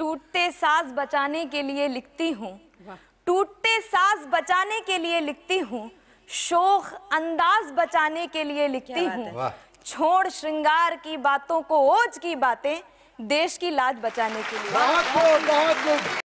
टूटते सांस बचाने के लिए लिखती हूँ टूटते सांस बचाने के लिए लिखती हूँ शोक अंदाज बचाने के लिए लिखती हूँ छोड़ श्रृंगार की बातों को ओज की बातें देश की लाज बचाने के लिए बहुत बहुत